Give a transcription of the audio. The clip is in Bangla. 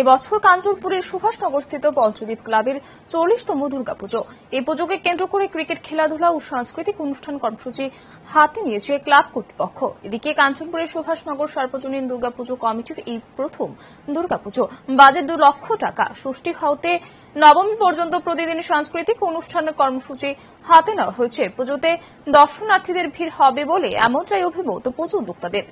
এবছর কাঞ্চনপুরের সুভাষনগরস্থিত পঞ্চদ্বীপ ক্লাবের চল্লিশতম দুর্গাপুজো এই পুজোকে কেন্দ্র করে ক্রিকেট খেলাধুলা ও সাংস্কৃতিক অনুষ্ঠান কর্মসূচি হাতে নিয়েছে ক্লাব কর্তৃপক্ষ এদিকে কাঞ্চনপুরের সুভাষনগর সার্বজনীন দুর্গাপুজো কমিটির এই প্রথম দুর্গাপুজো বাজেট দু লক্ষ টাকা সুষ্ঠী হওয়াতে নবমী পর্যন্ত প্রতিদিন সাংস্কৃতিক অনুষ্ঠান কর্মসূচি হাতে নেওয়া হয়েছে পুজোতে দর্শনার্থীদের ভিড় হবে বলে এমনটাই অভিমত পুজো উদ্যোক্তাদের